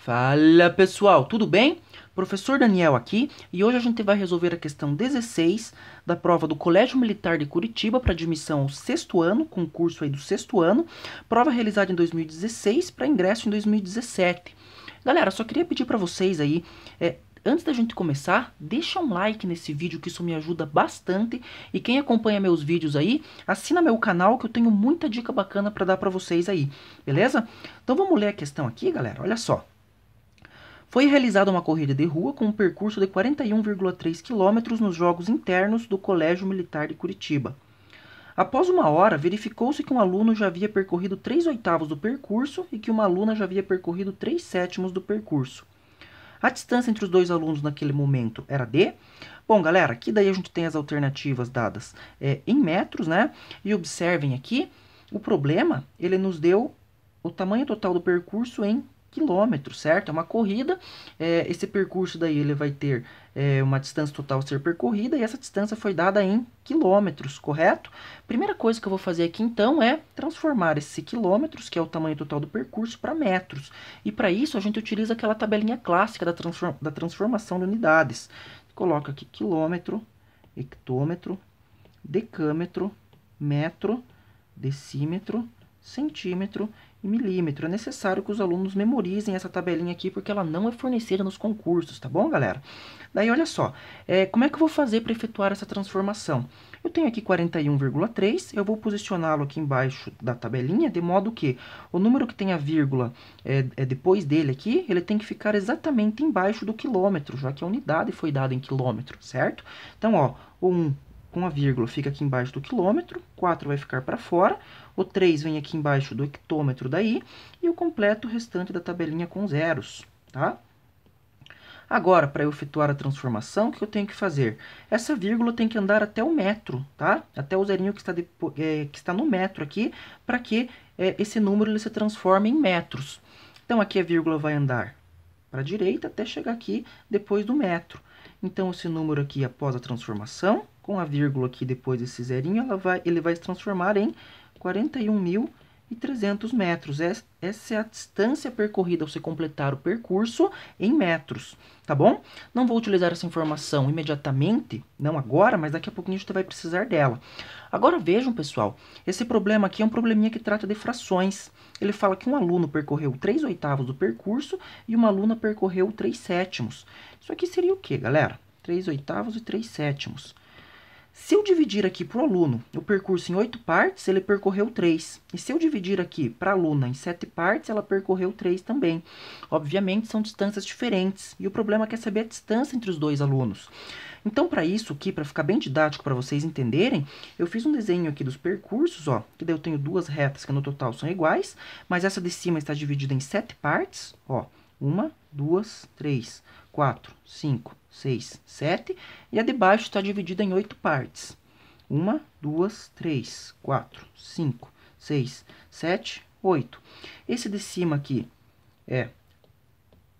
Fala pessoal, tudo bem? Professor Daniel aqui e hoje a gente vai resolver a questão 16 da prova do Colégio Militar de Curitiba para admissão ao sexto ano, concurso aí do sexto ano, prova realizada em 2016 para ingresso em 2017. Galera, só queria pedir para vocês aí, é, antes da gente começar, deixa um like nesse vídeo que isso me ajuda bastante. E quem acompanha meus vídeos aí, assina meu canal que eu tenho muita dica bacana para dar para vocês aí, beleza? Então vamos ler a questão aqui, galera, olha só. Foi realizada uma corrida de rua com um percurso de 41,3 quilômetros nos Jogos Internos do Colégio Militar de Curitiba. Após uma hora, verificou-se que um aluno já havia percorrido 3 oitavos do percurso e que uma aluna já havia percorrido 3 sétimos do percurso. A distância entre os dois alunos naquele momento era de. Bom, galera, aqui daí a gente tem as alternativas dadas é, em metros, né? E observem aqui, o problema, ele nos deu o tamanho total do percurso em quilômetros, certo? É uma corrida, é, esse percurso daí ele vai ter é, uma distância total a ser percorrida e essa distância foi dada em quilômetros, correto? Primeira coisa que eu vou fazer aqui então é transformar esse quilômetros, que é o tamanho total do percurso, para metros. E para isso a gente utiliza aquela tabelinha clássica da, transform da transformação de unidades. Coloca aqui quilômetro, hectômetro, decâmetro, metro, decímetro, centímetro e milímetro. É necessário que os alunos memorizem essa tabelinha aqui, porque ela não é fornecida nos concursos, tá bom, galera? Daí, olha só, é, como é que eu vou fazer para efetuar essa transformação? Eu tenho aqui 41,3, eu vou posicioná-lo aqui embaixo da tabelinha, de modo que o número que tem a vírgula é, é, depois dele aqui, ele tem que ficar exatamente embaixo do quilômetro, já que a unidade foi dada em quilômetro, certo? Então, ó, o 1 com a vírgula fica aqui embaixo do quilômetro, 4 vai ficar para fora, o 3 vem aqui embaixo do hectômetro daí, e o completo restante da tabelinha com zeros, tá? Agora, para eu efetuar a transformação, o que eu tenho que fazer? Essa vírgula tem que andar até o metro, tá? Até o zerinho que está, de, é, que está no metro aqui, para que é, esse número ele se transforme em metros. Então, aqui a vírgula vai andar para a direita até chegar aqui depois do metro. Então, esse número aqui, após a transformação, com a vírgula aqui depois desse zerinho, ela vai, ele vai se transformar em 41.300 metros. Essa é a distância percorrida ao você completar o percurso em metros, tá bom? Não vou utilizar essa informação imediatamente, não agora, mas daqui a pouquinho a gente vai precisar dela. Agora vejam, pessoal, esse problema aqui é um probleminha que trata de frações. Ele fala que um aluno percorreu 3 oitavos do percurso e uma aluna percorreu 3 sétimos. Isso aqui seria o quê, galera? 3 oitavos e 3 sétimos. Se eu dividir aqui para o aluno o percurso em oito partes, ele percorreu três. E se eu dividir aqui para a aluna em sete partes, ela percorreu três também. Obviamente, são distâncias diferentes. E o problema é quer é saber a distância entre os dois alunos. Então, para isso aqui, para ficar bem didático para vocês entenderem, eu fiz um desenho aqui dos percursos, ó, que daí eu tenho duas retas que no total são iguais, mas essa de cima está dividida em sete partes, ó, uma, duas, três, quatro, cinco, 6, 7. E a de baixo está dividida em 8 partes. 1, 2, 3, 4, 5, 6, 7, 8. Esse de cima aqui é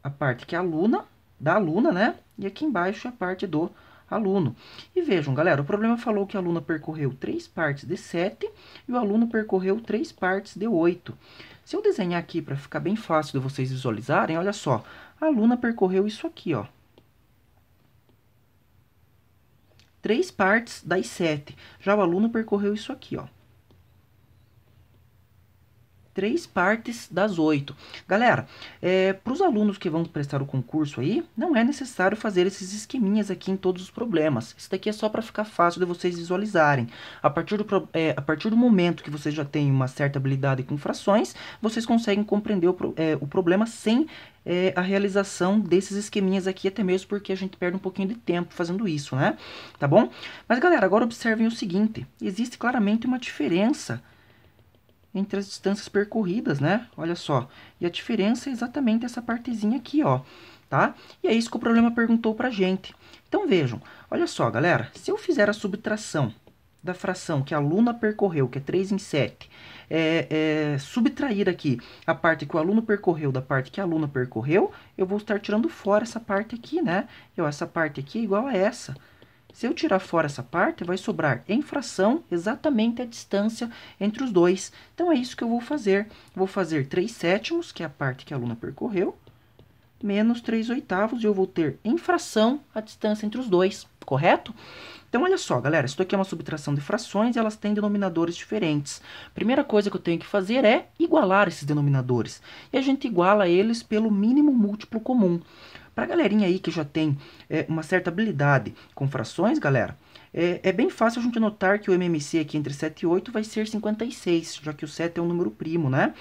a parte que é aluna, da aluna, né? E aqui embaixo é a parte do aluno. E vejam, galera, o problema falou que a aluna percorreu 3 partes de 7 e o aluno percorreu 3 partes de 8. Se eu desenhar aqui para ficar bem fácil de vocês visualizarem, olha só, a aluna percorreu isso aqui, ó, três partes das sete. Já o aluno percorreu isso aqui, ó três partes das oito. Galera, é, para os alunos que vão prestar o concurso aí, não é necessário fazer esses esqueminhas aqui em todos os problemas. Isso daqui é só para ficar fácil de vocês visualizarem. A partir, do, é, a partir do momento que vocês já têm uma certa habilidade com frações, vocês conseguem compreender o, é, o problema sem é a realização desses esqueminhas aqui, até mesmo porque a gente perde um pouquinho de tempo fazendo isso, né? Tá bom? Mas, galera, agora observem o seguinte. Existe claramente uma diferença entre as distâncias percorridas, né? Olha só. E a diferença é exatamente essa partezinha aqui, ó. Tá? E é isso que o problema perguntou para a gente. Então, vejam. Olha só, galera. Se eu fizer a subtração da fração que a aluna percorreu, que é 3 em 7, é, é, subtrair aqui a parte que o aluno percorreu da parte que a aluna percorreu, eu vou estar tirando fora essa parte aqui, né? Eu, essa parte aqui é igual a essa. Se eu tirar fora essa parte, vai sobrar em fração exatamente a distância entre os dois. Então, é isso que eu vou fazer. Vou fazer 3 sétimos, que é a parte que a aluna percorreu, menos 3 oitavos, e eu vou ter em fração a distância entre os dois, correto? Então, olha só, galera, isso aqui é uma subtração de frações e elas têm denominadores diferentes. Primeira coisa que eu tenho que fazer é igualar esses denominadores. E a gente iguala eles pelo mínimo múltiplo comum. Para a galerinha aí que já tem é, uma certa habilidade com frações, galera, é, é, bem fácil a gente notar que o MMC aqui entre 7 e 8 vai ser 56, já que o 7 é um número primo, né?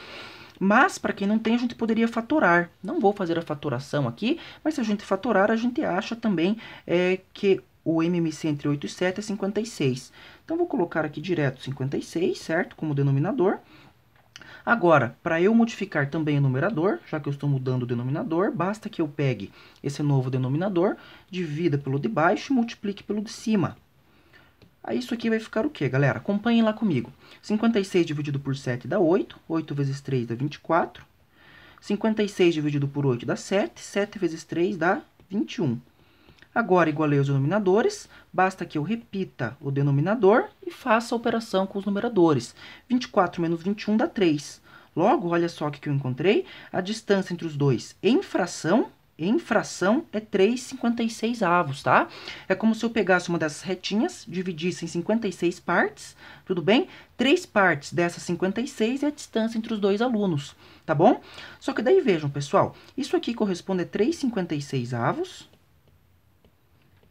Mas, para quem não tem, a gente poderia fatorar. Não vou fazer a fatoração aqui, mas se a gente fatorar, a gente acha também é, que o MMC entre 8 e 7 é 56. Então, vou colocar aqui direto 56, certo? Como denominador. Agora, para eu modificar também o numerador, já que eu estou mudando o denominador, basta que eu pegue esse novo denominador, divida pelo de baixo e multiplique pelo de cima. Aí isso aqui vai ficar o quê, galera? Acompanhem lá comigo. 56 dividido por 7 dá 8, 8 vezes 3 dá 24. 56 dividido por 8 dá 7, 7 vezes 3 dá 21. Agora, igualei os denominadores, basta que eu repita o denominador e faça a operação com os numeradores. 24 menos 21 dá 3. Logo, olha só o que eu encontrei. A distância entre os dois em fração, em fração é 3,56 avos, tá? É como se eu pegasse uma dessas retinhas, dividisse em 56 partes, tudo bem? Três partes dessas 56 é a distância entre os dois alunos, tá bom? Só que daí vejam, pessoal, isso aqui corresponde a 3,56 avos,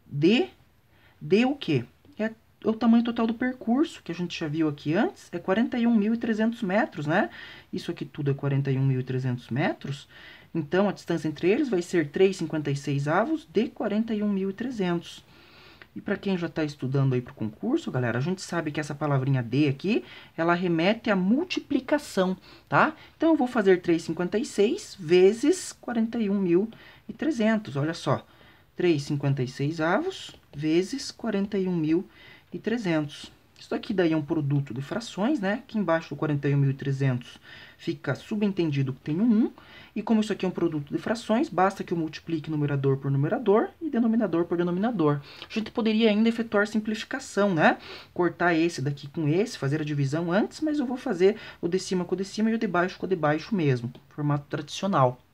D. D o quê? É o tamanho total do percurso, que a gente já viu aqui antes, é 41.300 metros, né? Isso aqui tudo é 41.300 metros. Então, a distância entre eles vai ser 3,56 avos de 41.300. E para quem já está estudando aí para o concurso, galera, a gente sabe que essa palavrinha D aqui, ela remete à multiplicação, tá? Então, eu vou fazer 3,56 vezes 41.300, olha só. 3,56 avos vezes 41.300. Isso aqui daí é um produto de frações, né? Aqui embaixo do 41.300 fica subentendido que tem um 1. E como isso aqui é um produto de frações, basta que eu multiplique numerador por numerador e denominador por denominador. A gente poderia ainda efetuar simplificação, né? Cortar esse daqui com esse, fazer a divisão antes, mas eu vou fazer o de cima com o de cima e o de baixo com o de baixo mesmo, formato tradicional.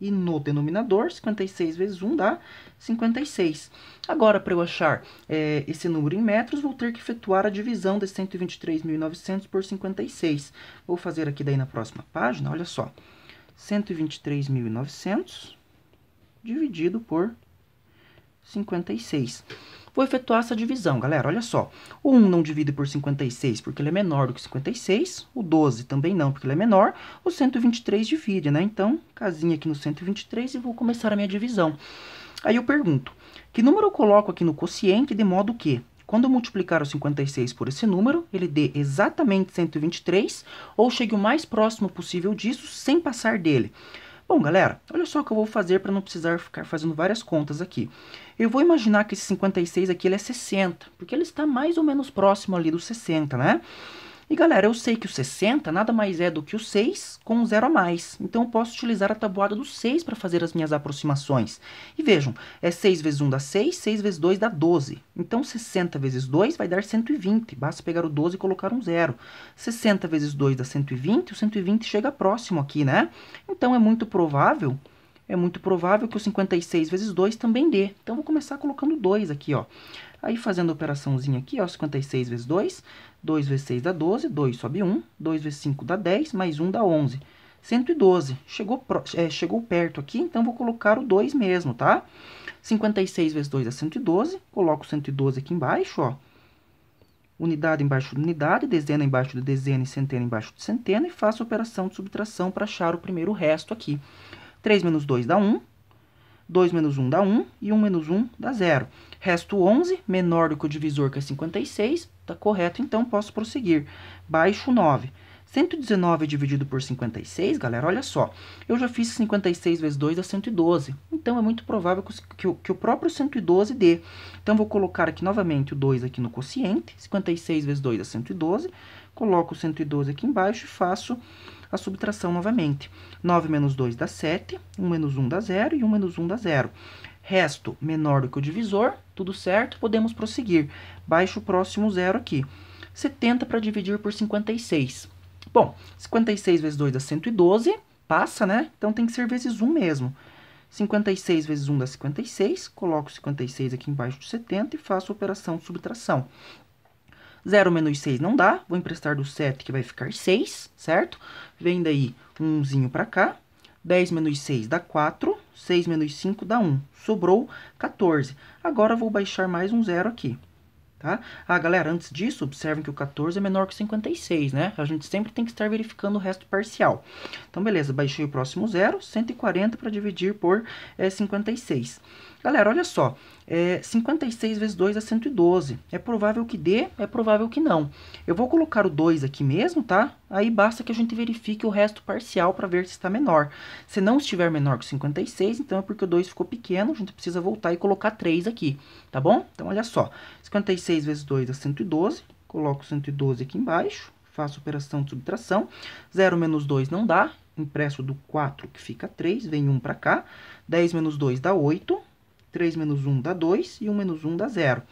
E no denominador, 56 vezes 1 dá 56. Agora, para eu achar é, esse número em metros, vou ter que efetuar a divisão de 123.900 por 56. Vou fazer aqui daí na próxima página, olha só. 123.900 dividido por 56 vou efetuar essa divisão, galera. Olha só, o 1 não divide por 56 porque ele é menor do que 56, o 12 também não porque ele é menor, o 123 divide, né? Então, casinha aqui no 123 e vou começar a minha divisão. Aí eu pergunto, que número eu coloco aqui no quociente de modo que quando eu multiplicar o 56 por esse número, ele dê exatamente 123, ou chegue o mais próximo possível disso sem passar dele. Bom, galera, olha só o que eu vou fazer para não precisar ficar fazendo várias contas aqui. Eu vou imaginar que esse 56 aqui ele é 60, porque ele está mais ou menos próximo ali do 60, né? E galera, eu sei que o 60 nada mais é do que o 6 com um zero a mais, então eu posso utilizar a tabuada do 6 para fazer as minhas aproximações. E vejam, é 6 vezes 1 dá 6, 6 vezes 2 dá 12. Então 60 vezes 2 vai dar 120, basta pegar o 12 e colocar um zero. 60 vezes 2 dá 120, o 120 chega próximo aqui, né? Então é muito provável é muito provável que o 56 vezes 2 também dê. Então, vou começar colocando 2 aqui, ó. Aí, fazendo a operaçãozinha aqui, ó, 56 vezes 2, 2 vezes 6 dá 12, 2 sobe 1, 2 vezes 5 dá 10, mais 1 dá 11. 112. Chegou, é, chegou perto aqui, então, vou colocar o 2 mesmo, tá? 56 vezes 2 dá 112, coloco 112 aqui embaixo, ó. Unidade embaixo de unidade, dezena embaixo de dezena e centena embaixo de centena, e faço a operação de subtração para achar o primeiro resto aqui. 3 menos 2 dá 1, 2 menos 1 dá 1 e 1 menos 1 dá 0. Resto 11, menor do que o divisor, que é 56, está correto, então posso prosseguir. Baixo 9. 119 dividido por 56, galera, olha só, eu já fiz 56 vezes 2 dá 112, então é muito provável que o, que o próprio 112 dê. Então, vou colocar aqui novamente o 2 aqui no quociente, 56 vezes 2 dá 112, coloco o 112 aqui embaixo e faço a subtração novamente. 9 menos 2 dá 7, 1 menos 1 dá 0 e 1 menos 1 dá 0. Resto menor do que o divisor, tudo certo, podemos prosseguir. Baixo o próximo zero aqui. 70 para dividir por 56. Bom, 56 vezes 2 dá 112, passa, né? Então, tem que ser vezes 1 mesmo. 56 vezes 1 dá 56, coloco 56 aqui embaixo de 70 e faço a operação subtração. 0 menos 6 não dá, vou emprestar do 7 que vai ficar 6, certo? Vem daí 1zinho para cá, 10 menos 6 dá 4, 6 menos 5 dá 1, sobrou 14. Agora, vou baixar mais um zero aqui, tá? Ah, galera, antes disso, observem que o 14 é menor que 56, né? A gente sempre tem que estar verificando o resto parcial. Então, beleza, baixei o próximo zero, 140 para dividir por é, eh, 56. Galera, olha só, é 56 vezes 2 é 112. É provável que dê, é provável que não. Eu vou colocar o 2 aqui mesmo, tá? Aí basta que a gente verifique o resto parcial para ver se está menor. Se não estiver menor que 56, então é porque o 2 ficou pequeno, a gente precisa voltar e colocar 3 aqui, tá bom? Então, olha só, 56 vezes 2 é 112, coloco 112 aqui embaixo, faço operação de subtração. 0 menos 2 não dá, impresso do 4 que fica 3, vem 1 para cá. 10 menos 2 dá 8, 3 menos 1 dá 2 e 1 menos 1 dá 0.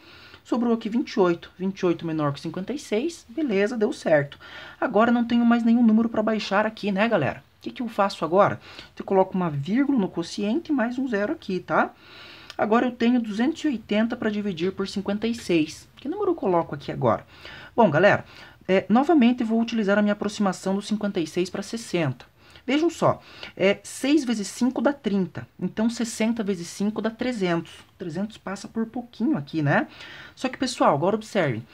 Sobrou aqui 28. 28 menor que 56, beleza, deu certo. Agora não tenho mais nenhum número para baixar aqui, né, galera? O que, que, eu faço agora? Eu coloco uma vírgula no quociente e mais um zero aqui, tá? Agora eu tenho 280 para dividir por 56. Que número eu coloco aqui agora? Bom, galera, é, novamente vou utilizar a minha aproximação do 56 para 60. Vejam só, é, 6 vezes 5 dá 30, então 60 vezes 5 dá 300. 300 passa por pouquinho aqui, né? Só que, pessoal, agora observem,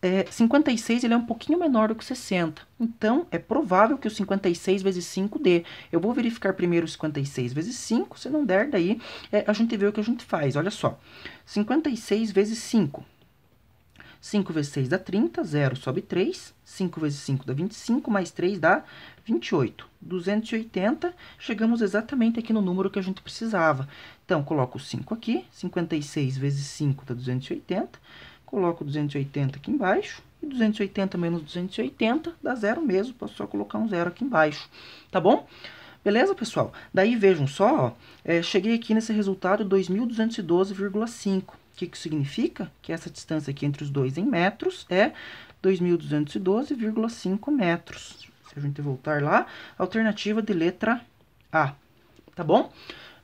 é, 56 ele é um pouquinho menor do que 60. Então, é provável que o 56 vezes 5 dê. Eu vou verificar primeiro o 56 vezes 5. Se não der, daí é, a gente vê o que a gente faz. Olha só, 56 vezes 5. 5 vezes 6 dá 30, 0 sobe 3. 5 vezes 5 dá 25, mais 3 dá 28, 280, chegamos exatamente aqui no número que a gente precisava. Então, coloco 5 aqui, 56 vezes 5 dá 280, coloco 280 aqui embaixo, e 280 menos 280 dá zero mesmo, posso só colocar um zero aqui embaixo, tá bom? Beleza, pessoal? Daí, vejam só, ó, é, cheguei aqui nesse resultado 2.212,5. O que, que significa? Que essa distância aqui entre os dois em metros é 2.212,5 metros a gente voltar lá, alternativa de letra A, tá bom?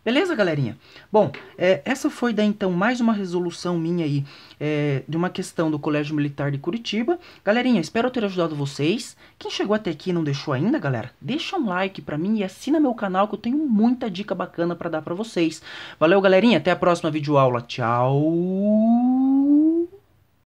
Beleza, galerinha? Bom, é, essa foi daí né, então mais uma resolução minha aí é, de uma questão do Colégio Militar de Curitiba. Galerinha, espero ter ajudado vocês. Quem chegou até aqui e não deixou ainda, galera, deixa um like pra mim e assina meu canal que eu tenho muita dica bacana pra dar pra vocês. Valeu, galerinha. Até a próxima videoaula. Tchau!